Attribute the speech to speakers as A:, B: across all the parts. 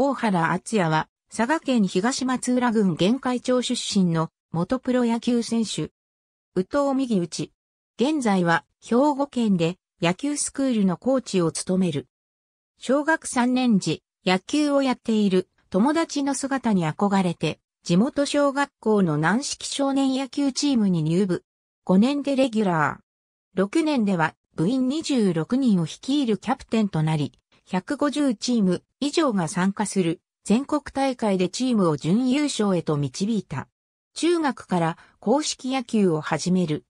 A: 大原敦也は、佐賀県東松浦郡玄海町出身の元プロ野球選手。宇藤右打ち。現在は兵庫県で野球スクールのコーチを務める。小学3年時、野球をやっている友達の姿に憧れて、地元小学校の軟式少年野球チームに入部。5年でレギュラー。6年では部員26人を率いるキャプテンとなり、150チーム以上が参加する全国大会でチームを準優勝へと導いた。中学から公式野球を始める。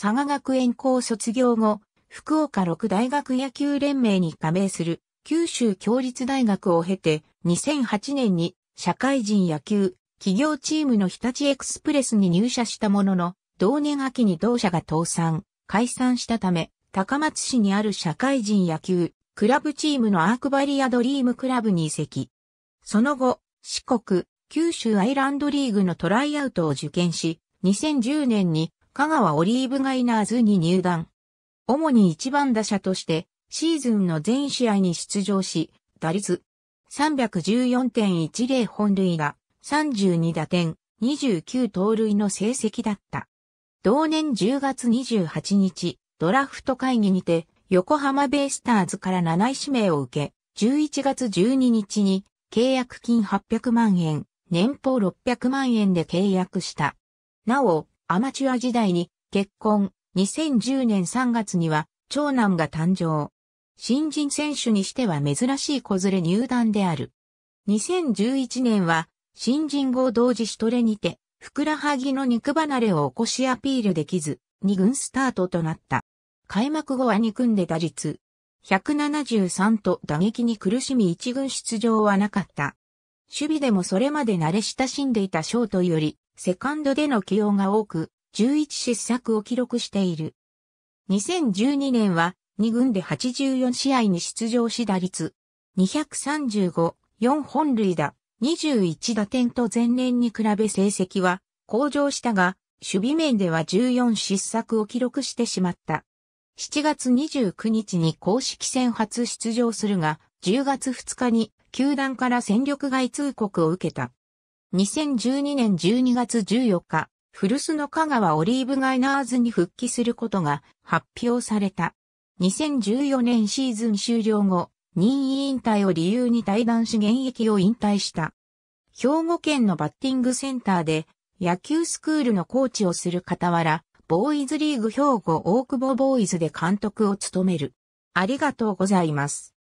A: 佐賀学園校卒業後、福岡六大学野球連盟に加盟する九州共立大学を経て2008年に社会人野球企業チームの日立エクスプレスに入社したものの、同年秋に同社が倒産、解散したため、高松市にある社会人野球クラブチームのアークバリアドリームクラブに移籍。その後、四国、九州アイランドリーグのトライアウトを受験し、2010年に香川オリーブガイナーズに入団。主に一番打者として、シーズンの全試合に出場し、打率314.10本塁打、32打点、29盗塁の成績だった。同年10月28日、ドラフト会議にて、横浜ベイスターズから7位指名を受け、11月12日に契約金800万円、年俸600万円で契約した。なお、アマチュア時代に結婚、2010年3月には長男が誕生。新人選手にしては珍しい子連れ入団である。2011年は新人号同時しトレにて、ふくらはぎの肉離れを起こしアピールできず、二軍スタートとなった。開幕後は憎んで打率。173と打撃に苦しみ一軍出場はなかった。守備でもそれまで慣れ親しんでいたショートより、セカンドでの起用が多く、11失策を記録している。2012年は、2軍で84試合に出場し打率、235、4本塁打、21打点と前年に比べ成績は向上したが、守備面では14失策を記録してしまった。7月29日に公式戦初出場するが、10月2日に球団から戦力外通告を受けた。2012年12月14日、古巣の香川オリーブガイナーズに復帰することが発表された。2014年シーズン終了後、任意引退を理由に退団し現役を引退した。兵庫県のバッティングセンターで野球スクールのコーチをする傍ら、ボーイズリーグ兵庫大久保ボーイズで監督を務める。ありがとうございます。